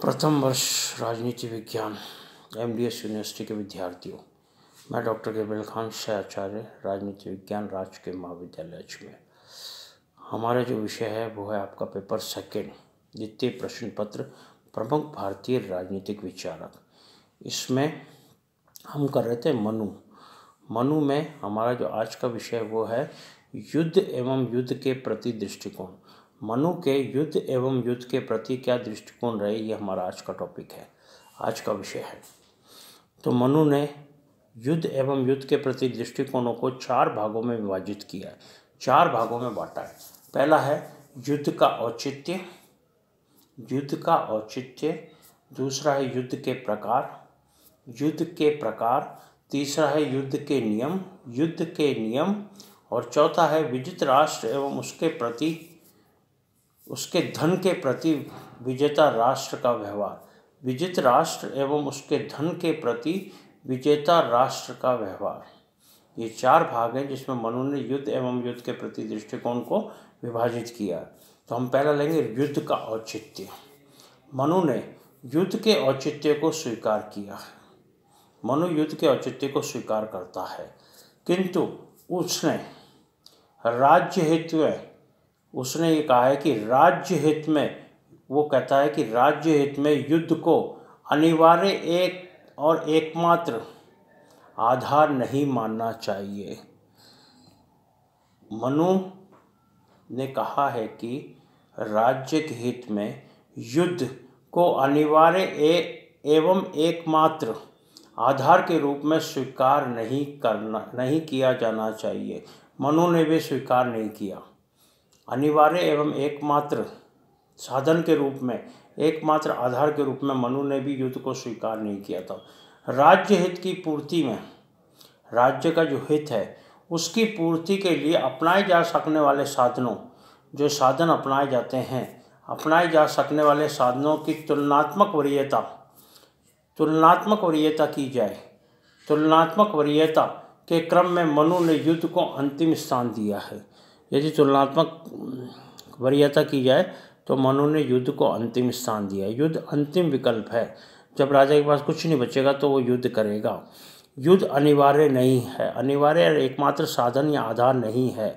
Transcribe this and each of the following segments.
प्रथम वर्ष राजनीति विज्ञान एम डी एस यूनिवर्सिटी के विद्यार्थियों मैं डॉक्टर गबिल खान शाह आचार्य राजनीति विज्ञान राजकीय महाविद्यालय अजमेर हमारा जो विषय है वो है आपका पेपर सेकेंड द्वितीय प्रश्न पत्र प्रमुख भारतीय राजनीतिक विचारक इसमें हम कर रहे थे मनु मनु में हमारा जो आज का विषय वो है युद्ध एवं युद्ध के प्रति दृष्टिकोण मनु के युद्ध एवं युद्ध के प्रति क्या दृष्टिकोण रहे ये हमारा आज का टॉपिक है आज का विषय है तो मनु ने युद्ध एवं युद्ध के प्रति दृष्टिकोणों को चार भागों में विभाजित किया है चार भागों में बांटा है पहला है युद्ध का औचित्य युद्ध का औचित्य दूसरा है युद्ध के प्रकार युद्ध के प्रकार तीसरा है युद्ध के नियम युद्ध के नियम और चौथा है विजित राष्ट्र एवं उसके प्रति उसके धन के प्रति विजेता राष्ट्र का व्यवहार विजित राष्ट्र एवं उसके धन के प्रति विजेता राष्ट्र का व्यवहार ये चार भाग हैं जिसमें मनु ने युद्ध एवं युद्ध के प्रति दृष्टिकोण को विभाजित किया तो हम पहला लेंगे युद्ध का औचित्य मनु ने युद्ध के औचित्य को स्वीकार किया मनु युद्ध के औचित्य को स्वीकार करता है किंतु उसने राज्य हेतु है उसने ये कहा है कि राज्य हित में वो कहता है कि राज्य हित में युद्ध को अनिवार्य एक और एकमात्र आधार नहीं मानना चाहिए मनु ने कहा है कि राज्य के हित में युद्ध को अनिवार्य एवं एकमात्र आधार के रूप में स्वीकार नहीं करना नहीं किया जाना चाहिए मनु ने भी स्वीकार नहीं किया अनिवार्य एवं एकमात्र साधन के रूप में एकमात्र आधार के रूप में मनु ने भी युद्ध को स्वीकार नहीं किया था राज्य हित की पूर्ति में राज्य का जो हित है उसकी पूर्ति के लिए अपनाए जा सकने वाले साधनों जो साधन अपनाए जाते हैं अपनाए जा सकने वाले साधनों की तुलनात्मक वरीयता तुलनात्मक वरीयता की जाए तुलनात्मक वरीयता के क्रम में मनु ने युद्ध को अंतिम स्थान दिया है यदि तुलनात्मक वरीयता की जाए तो मनु ने युद्ध को अंतिम स्थान दिया युद्ध अंतिम विकल्प है जब राजा के पास कुछ नहीं बचेगा तो वो युद्ध करेगा युद्ध अनिवार्य नहीं है अनिवार्य एकमात्र साधन या आधार नहीं है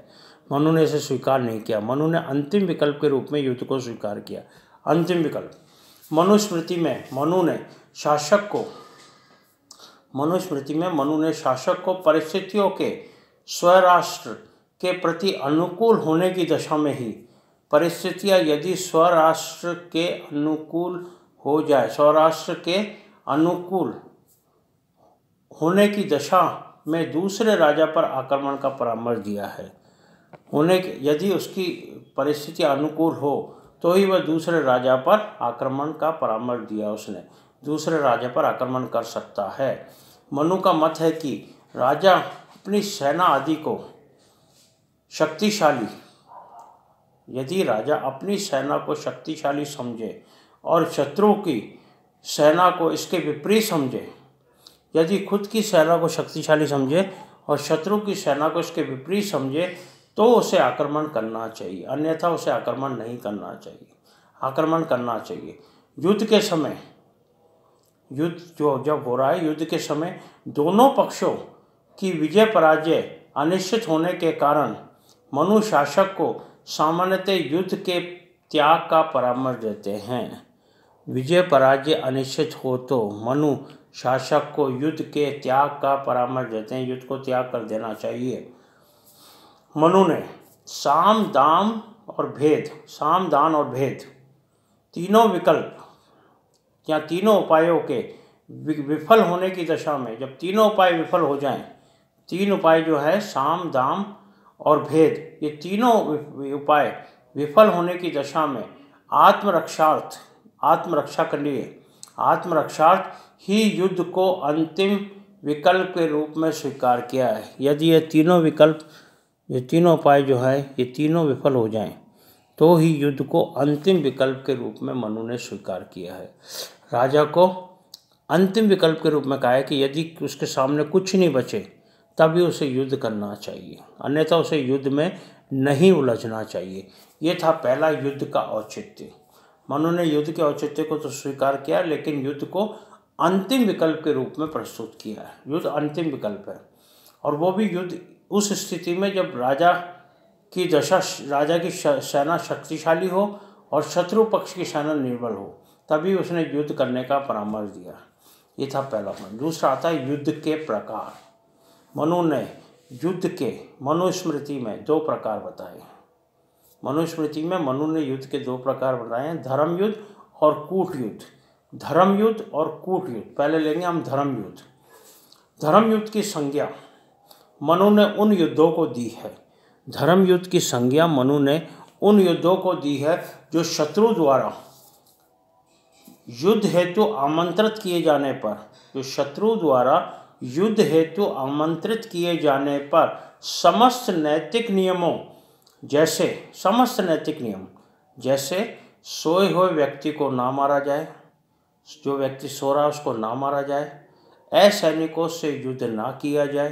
मनु ने इसे स्वीकार नहीं किया मनु ने अंतिम विकल्प के रूप में युद्ध को स्वीकार किया अंतिम विकल्प मनुस्मृति में मनु ने शासक को मनुस्मृति में मनु ने शासक को परिस्थितियों के स्वराष्ट्र के प्रति अनुकूल होने की दशा में ही परिस्थितियाँ यदि स्वराष्ट्र के अनुकूल हो जाए स्वराष्ट्र के अनुकूल होने की दशा में दूसरे राजा पर आक्रमण का परामर्श दिया है उन्हें यदि उसकी परिस्थिति अनुकूल हो तो ही वह दूसरे राजा पर आक्रमण का परामर्श दिया उसने दूसरे राजा पर आक्रमण कर सकता है मनु का मत है कि राजा अपनी सेना आदि को शक्तिशाली यदि राजा अपनी सेना को शक्तिशाली समझे और शत्रु की सेना को इसके विपरीत समझे यदि खुद की सेना को शक्तिशाली समझे और शत्रु की सेना को इसके विपरीत समझे तो उसे आक्रमण करना चाहिए अन्यथा उसे आक्रमण नहीं करना चाहिए आक्रमण करना चाहिए युद्ध के समय युद्ध जो जब हो रहा है युद्ध के समय दोनों पक्षों की विजय पराजय अनिश्चित होने के कारण मनु शासक को सामान्यतः युद्ध के त्याग का परामर्श देते हैं विजय पराजय अनिश्चित हो तो मनु शासक को युद्ध के त्याग का परामर्श देते हैं युद्ध को त्याग कर देना चाहिए मनु ने साम दाम और भेद साम दान और भेद तीनों विकल्प या तीनों उपायों के विफल होने की दशा में जब तीनों उपाय विफल हो जाएं तीन उपाय जो है साम दाम और भेद ये तीनों उपाय विफल होने की दशा में आत्मरक्षार्थ आत्मरक्षा के लिए आत्मरक्षार्थ ही युद्ध को अंतिम विकल्प के रूप में स्वीकार किया है यदि ये तीनों विकल्प ये तीनों उपाय जो है ये तीनों विफल हो जाएं तो ही युद्ध को अंतिम विकल्प के रूप में मनु ने स्वीकार किया है राजा को अंतिम विकल्प के रूप में कहा है कि यदि उसके सामने कुछ नहीं बचे तभी उसे युद्ध करना चाहिए अन्यथा उसे युद्ध में नहीं उलझना चाहिए यह था पहला युद्ध का औचित्य मनु ने युद्ध के औचित्य को तो स्वीकार किया लेकिन युद्ध को अंतिम विकल्प के रूप में प्रस्तुत किया है युद्ध अंतिम विकल्प है और वो भी युद्ध उस स्थिति में जब राजा की दशा राजा की सेना शक्तिशाली हो और शत्रु पक्ष की सेना निर्बल हो तभी उसने युद्ध करने का परामर्श दिया ये था पहला पॉइंट दूसरा आता है युद्ध के प्रकार मनु ने युद्ध के मनुस्मृति में दो प्रकार बताए मनुस्मृति में मनु ने युद्ध के दो प्रकार बताए हैं धर्म युद्ध और कूट युद्ध धर्म युद्ध और कूट युद्ध पहले लेंगे हम धर्म युद्ध धर्म युद्ध की संज्ञा मनु ने उन युद्धों को दी है धर्म युद्ध की संज्ञा मनु ने उन युद्धों को दी है जो शत्रु द्वारा युद्ध हेतु आमंत्रित किए जाने पर जो शत्रु द्वारा युद्ध हेतु आमंत्रित किए जाने पर समस्त नैतिक नियमों जैसे समस्त नैतिक नियम जैसे सोए हुए व्यक्ति को ना मारा जाए जो व्यक्ति सो रहा है उसको ना मारा जाए असैनिकों से युद्ध ना किया जाए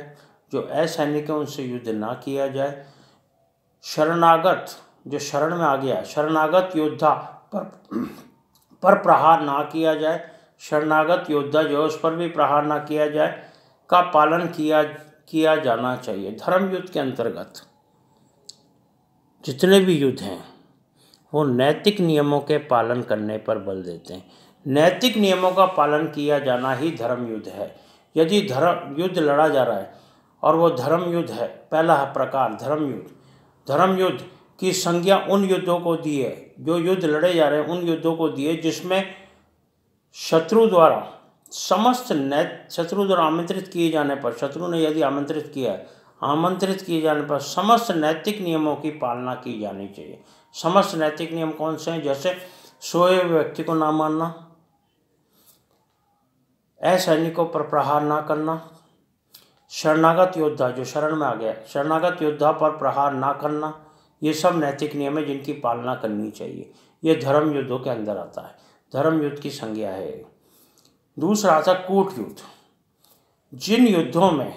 जो असैनिक है उनसे युद्ध ना किया जाए शरणागत जो शरण में आ गया शरणागत योद्धा पर पर प्रहार ना किया जाए शरणागत योद्धा जो है उस पर भी प्रहार ना किया जाए का पालन किया किया जाना चाहिए धर्म युद्ध के अंतर्गत जितने भी युद्ध हैं वो नैतिक नियमों के पालन करने पर बल देते हैं नैतिक नियमों का पालन किया जाना ही धर्म युद्ध है यदि धर्म युद्ध लड़ा जा रहा है और वो धर्म युद्ध है पहला प्रकार धर्म युद्ध धर्म युद्ध की संज्ञा उन युद्धों को दी है जो युद्ध लड़े जा रहे हैं उन युद्धों को दिए जिसमें शत्रु द्वारा समस्त नैत शत्रु द्वारा आमंत्रित किए जाने पर शत्रु ने यदि आमंत्रित किया आमंत्रित किए जाने पर समस्त नैतिक नियमों की पालना की जानी चाहिए समस्त नैतिक नियम कौन से हैं जैसे सोए व्यक्ति को ना मानना असैनिकों पर प्रहार ना करना शरणागत योद्धा जो शरण में आ गया शरणागत योद्धा पर प्रहार ना करना ये सब नैतिक नियम है जिनकी पालना करनी चाहिए ये धर्म युद्धों के अंदर आता है धर्म युद्ध की संज्ञा है दूसरा था कूट युद्ध जिन युद्धों में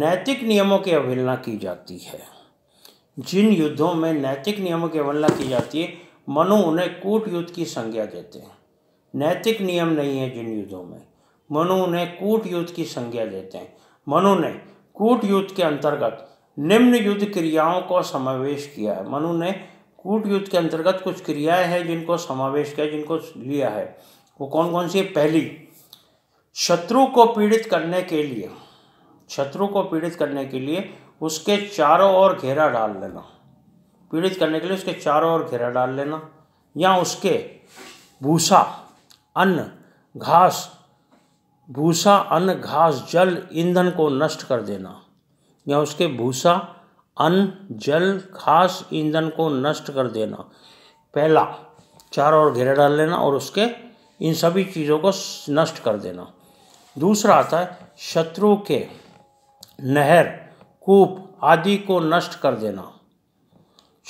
नैतिक नियमों की अवहेलना की जाती है जिन युद्धों में नैतिक नियमों की अवहेलना की जाती है मनु उन्हें कूट युद्ध की संज्ञा देते हैं नैतिक नियम नहीं है जिन युद्धों में मनु उन्हें कूट युद्ध की संज्ञा देते हैं मनु ने कूट युद्ध के अंतर्गत निम्न युद्ध क्रियाओं को समावेश किया है मनु ने कूट युद्ध के अंतर्गत कुछ क्रियाएं हैं जिनको समावेश किया जिनको लिया है वो कौन कौन सी है पहली शत्रु को पीड़ित करने के लिए शत्रु को पीड़ित करने के लिए उसके चारों ओर घेरा डाल लेना पीड़ित करने के लिए उसके चारों ओर घेरा डाल लेना या उसके भूसा अन्न घास भूसा अन्न घास जल ईंधन को नष्ट कर देना या उसके भूसा अन्न जल घास ईंधन को नष्ट कर देना पहला चारों ओर घेरा डाल लेना और उसके इन सभी चीज़ों को नष्ट कर देना दूसरा आता है शत्रु के नहर कूप आदि को नष्ट कर देना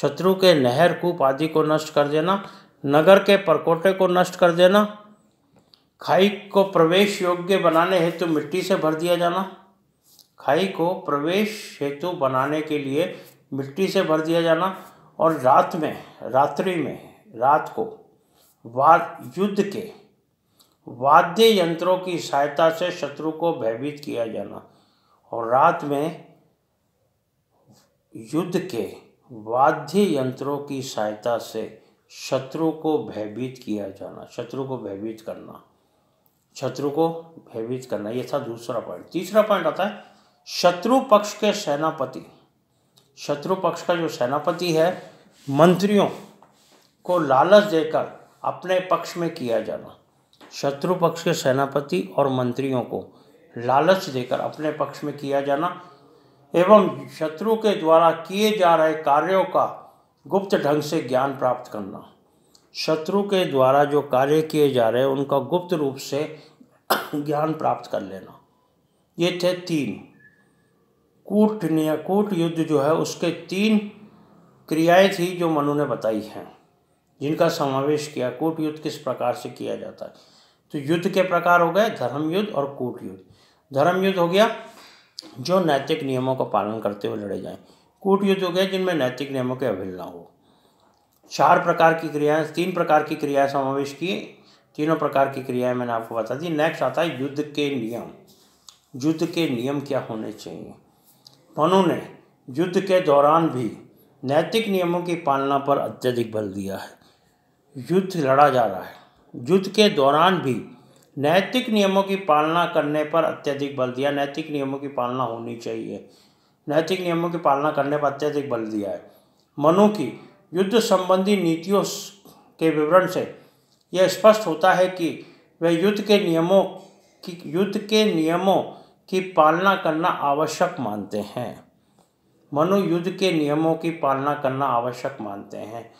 शत्रु के नहर कूप आदि को नष्ट कर देना नगर के परकोटे को नष्ट कर देना खाई को प्रवेश योग्य बनाने हेतु मिट्टी से भर दिया जाना खाई को प्रवेश हेतु बनाने के लिए मिट्टी से भर दिया जाना और रात में रात्रि में रात को वाद युद्ध के वाद्य यंत्रों की सहायता से शत्रु को भयभीत किया जाना और रात में युद्ध के वाद्य यंत्रों की सहायता से शत्रु को भयभीत किया जाना शत्रु को भयभीत करना शत्रु को भयभीत करना यह था दूसरा पॉइंट तीसरा पॉइंट आता है शत्रु पक्ष के सेनापति शत्रु पक्ष का जो सेनापति है मंत्रियों को लालच देकर अपने पक्ष में किया जाना शत्रु पक्ष के सेनापति और मंत्रियों को लालच देकर अपने पक्ष में किया जाना एवं शत्रु के द्वारा किए जा रहे कार्यों का गुप्त ढंग से ज्ञान प्राप्त करना शत्रु के द्वारा जो कार्य किए जा रहे हैं उनका गुप्त रूप से ज्ञान प्राप्त कर लेना ये थे तीन कूट कूट युद्ध जो है उसके तीन क्रियाएं थी जो मनु ने बताई हैं जिनका समावेश किया कूट युद्ध किस प्रकार से किया जाता है तो युद्ध के प्रकार हो गए धर्म युद्ध और कूट युद्ध धर्म युद्ध हो गया जो नैतिक नियमों का पालन करते हुए लड़े जाएं कूट युद्ध हो गया जिनमें नैतिक नियमों की अवहेलना हो चार प्रकार की क्रियाएं तीन प्रकार की क्रियाएं समावेश की तीनों प्रकार की क्रियाएं मैंने आपको बता दी नेक्स्ट आता है युद्ध के नियम युद्ध के नियम क्या होने चाहिए ने युद्ध के दौरान भी नैतिक नियमों की पालना पर अत्यधिक बल दिया है युद्ध लड़ा जा रहा है युद्ध के दौरान भी नैतिक नियमों की पालना करने पर अत्यधिक बल दिया नैतिक नियमों की पालना होनी चाहिए नैतिक नियमों की पालना करने पर अत्यधिक बल दिया है मनु की युद्ध संबंधी नीतियों के विवरण से यह स्पष्ट होता है कि वह युद्ध के नियमों की युद्ध के नियमों की पालना करना आवश्यक मानते हैं मनु युद्ध के नियमों की पालना करना आवश्यक मानते हैं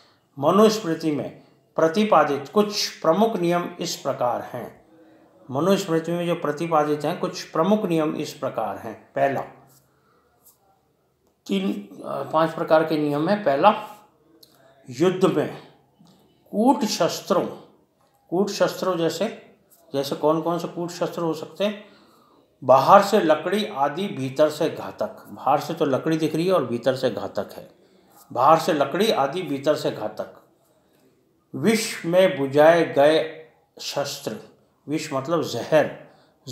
मनुस्मृति में प्रतिपादित कुछ प्रमुख नियम इस प्रकार हैं मनुस्मृति में जो प्रतिपादित हैं कुछ प्रमुख नियम इस प्रकार हैं पहला तीन पांच प्रकार के नियम है पहला युद्ध में कूट शस्त्रों कूट शस्त्रों जैसे जैसे कौन कौन से कूट शस्त्र हो सकते हैं बाहर से लकड़ी आदि भीतर से घातक बाहर से तो लकड़ी दिख रही है और भीतर से घातक है बाहर से लकड़ी आदि भीतर से घातक विश्व में बुझाए गए शस्त्र विष मतलब जहर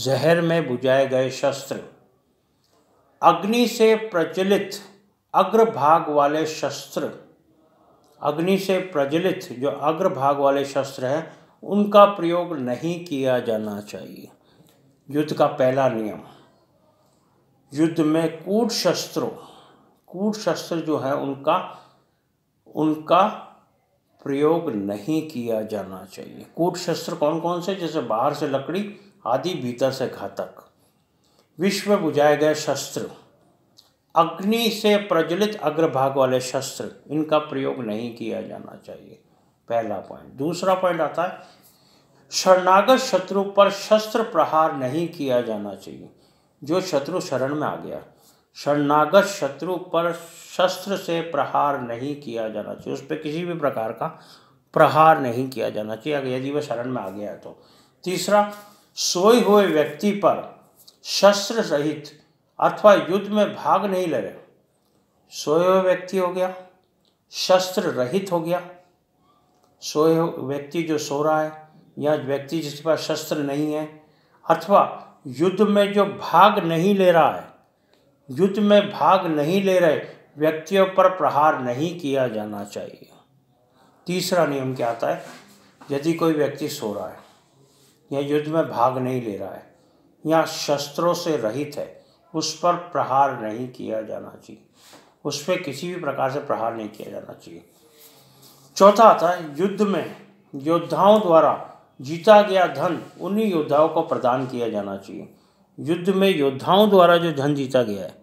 जहर में बुझाए गए शस्त्र अग्नि से प्रचलित अग्रभाग वाले शस्त्र अग्नि से प्रज्वलित जो अग्रभाग वाले शस्त्र हैं उनका प्रयोग नहीं किया जाना चाहिए युद्ध का पहला नियम युद्ध में कूट शस्त्रों कूट शस्त्र जो है उनका उनका प्रयोग नहीं किया जाना चाहिए कूट शस्त्र कौन कौन से जैसे बाहर से लकड़ी आदि भीतर से घातक विश्व बुझाए गए शस्त्र अग्नि से प्रज्वलित अग्रभाग वाले शस्त्र इनका प्रयोग नहीं किया जाना चाहिए पहला पॉइंट दूसरा पॉइंट आता है शरणागत शत्रु पर शस्त्र प्रहार नहीं किया जाना चाहिए जो शत्रु शरण में आ गया शरणागत शत्रु पर शस्त्र से प्रहार नहीं किया जाना चाहिए उस पर किसी भी प्रकार का प्रहार नहीं किया जाना चाहिए अगर यदि वह शरण में आ गया तो तीसरा सोए हुए व्यक्ति पर शस्त्र सहित अथवा युद्ध में भाग नहीं ले सोए हुए व्यक्ति हो गया शस्त्र रहित हो गया सोए व्यक्ति जो सो रहा है या व्यक्ति जिसके पास शस्त्र नहीं है अथवा युद्ध में जो भाग नहीं ले रहा है युद्ध में भाग नहीं ले रहे व्यक्तियों पर प्रहार नहीं किया जाना चाहिए तीसरा नियम क्या आता है यदि कोई व्यक्ति सो रहा है या युद्ध में भाग नहीं ले रहा है या शस्त्रों से रहित है उस पर प्रहार नहीं किया जाना चाहिए उस पर किसी भी प्रकार से प्रहार नहीं किया जाना चाहिए चौथा आता है युद्ध में योद्धाओं द्वारा जीता गया धन उन्हीं योद्धाओं को प्रदान किया जाना चाहिए युद्ध में योद्धाओं द्वारा जो धन जीता गया है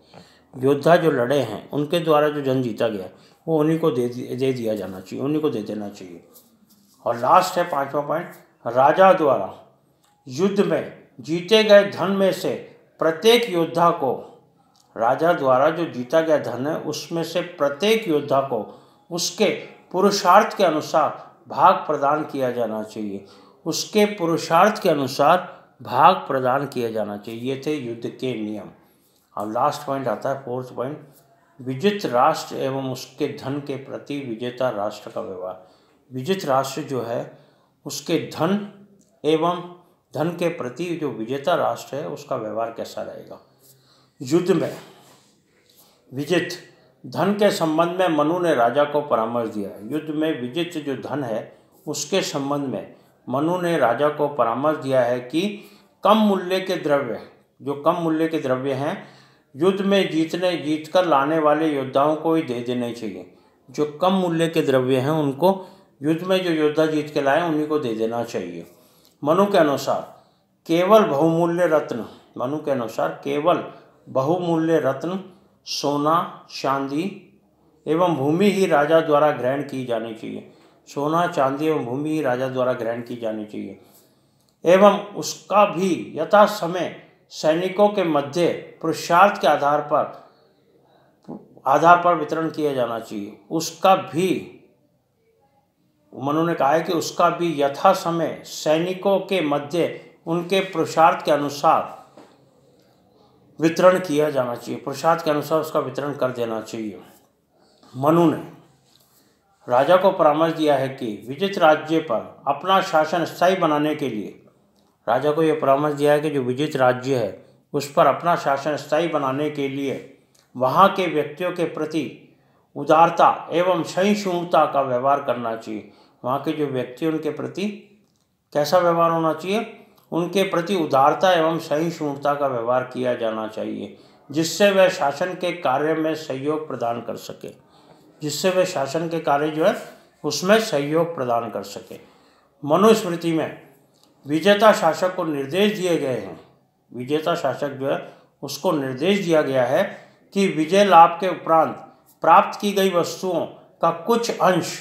योद्धा जो लड़े हैं उनके द्वारा जो जन जीता गया वो उन्हीं को दे दे दिया जाना चाहिए उन्हीं को दे देना चाहिए और लास्ट है पांचवा पॉइंट राजा द्वारा युद्ध में जीते गए धन में से प्रत्येक योद्धा को राजा द्वारा जो जीता गया धन है उसमें से प्रत्येक योद्धा को उसके पुरुषार्थ के अनुसार भाग प्रदान किया जाना चाहिए उसके पुरुषार्थ के अनुसार भाग प्रदान किया जाना चाहिए ये थे युद्ध के नियम अब लास्ट पॉइंट आता है फोर्थ पॉइंट विजित राष्ट्र एवं उसके धन के प्रति विजेता राष्ट्र का व्यवहार विजित राष्ट्र जो है उसके धन एवं धन के प्रति जो विजेता राष्ट्र है उसका व्यवहार कैसा रहेगा युद्ध में विजित धन के संबंध में मनु ने राजा को परामर्श दिया है युद्ध में विजित जो धन है उसके संबंध में मनु ने राजा को परामर्श दिया है कि कम मूल्य के द्रव्य जो कम मूल्य के द्रव्य हैं युद्ध में जीतने जीत कर लाने वाले योद्धाओं को ही दे देने चाहिए जो कम मूल्य के द्रव्य हैं उनको युद्ध में जो योद्धा जीत के लाए उन्हीं को दे देना चाहिए मनु के अनुसार केवल बहुमूल्य रत्न मनु के अनुसार केवल बहुमूल्य रत्न सोना चांदी एवं भूमि ही राजा द्वारा ग्रहण की जानी चाहिए सोना चांदी एवं भूमि ही राजा द्वारा ग्रहण की जानी चाहिए एवं उसका भी यथा समय सैनिकों के मध्य पुरुषार्थ के आधार पर आधार पर वितरण किया जाना चाहिए उसका भी उन्होंने कहा है कि उसका भी यथा समय सैनिकों के मध्य उनके पुरुषार्थ के अनुसार वितरण किया जाना चाहिए पुरुषार्थ के अनुसार उसका वितरण कर देना चाहिए मनु ने राजा को परामर्श दिया है कि विजित राज्य पर अपना शासन स्थायी बनाने के लिए राजा को यह परामर्श दिया है कि जो विजित राज्य है उस पर अपना शासन स्थायी बनाने के लिए वहाँ के व्यक्तियों के प्रति उदारता एवं सहिष्णुता का व्यवहार करना चाहिए वहाँ के जो व्यक्ति उनके प्रति कैसा व्यवहार होना चाहिए उनके प्रति उदारता एवं सहिष्णुता का व्यवहार किया जाना चाहिए जिससे वह शासन के कार्य में सहयोग प्रदान कर सके जिससे वह शासन के कार्य जो है उसमें सहयोग प्रदान कर सके मनुस्मृति में विजेता शासक को निर्देश दिए गए हैं विजेता शासक जो है उसको निर्देश दिया गया है कि विजय लाभ के उपरांत प्राप्त की गई वस्तुओं का कुछ अंश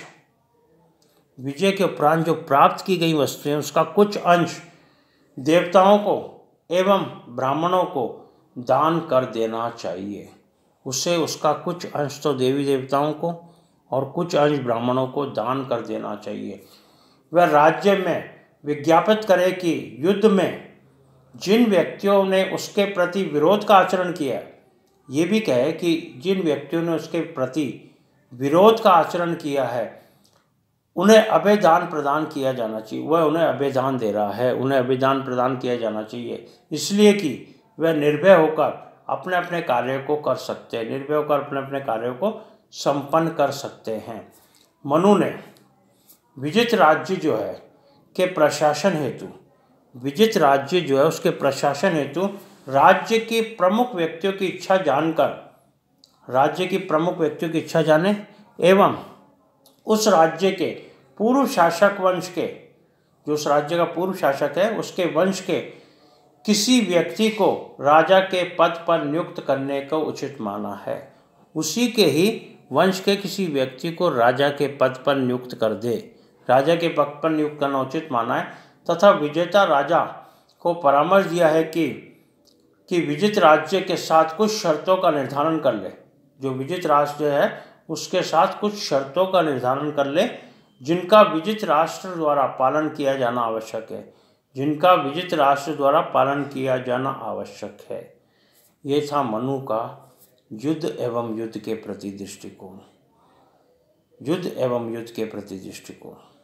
विजय के उपरांत जो प्राप्त की गई वस्तुएं उसका कुछ अंश देवताओं को एवं ब्राह्मणों को दान कर देना चाहिए उसे उसका कुछ अंश तो देवी देवताओं को और कुछ अंश ब्राह्मणों को दान कर देना चाहिए वह राज्य में विज्ञापित करे कि युद्ध में जिन व्यक्तियों ने उसके प्रति विरोध का आचरण किया ये भी कहे कि जिन व्यक्तियों ने उसके प्रति विरोध का आचरण किया है उन्हें अभेदान प्रदान किया जाना चाहिए वह उन्हें अभेदान दे रहा है उन्हें अभेदान प्रदान किया जाना चाहिए इसलिए कि वह निर्भय होकर अपने अपने कार्य को कर सकते हैं निर्भय होकर अपने अपने कार्यों को संपन्न कर सकते हैं मनु ने विजित राज्य जो है के प्रशासन हेतु विजित राज्य जो है उसके प्रशासन हेतु राज्य के प्रमुख व्यक्तियों की इच्छा जानकर राज्य की प्रमुख व्यक्तियों की इच्छा जाने एवं उस राज्य के पूर्व शासक वंश के जो उस राज्य का पूर्व शासक है उसके वंश के किसी व्यक्ति को राजा के पद पर नियुक्त करने का उचित माना है उसी के ही वंश के किसी व्यक्ति को राजा के पद पर नियुक्त कर दे राजा के पक्ष पर नियुक्त करना उचित माना है तथा विजेता राजा को परामर्श दिया है कि कि विजित राज्य के साथ कुछ शर्तों का निर्धारण कर ले जो विजित राष्ट्र है उसके साथ कुछ शर्तों का निर्धारण कर ले जिनका विजित राष्ट्र द्वारा पालन किया जाना आवश्यक है जिनका विजित राष्ट्र द्वारा पालन किया जाना आवश्यक है ये था मनु का युद्ध एवं युद्ध के प्रति दृष्टिकोण युद्ध एवं युद्ध के प्रति दृष्टिकोण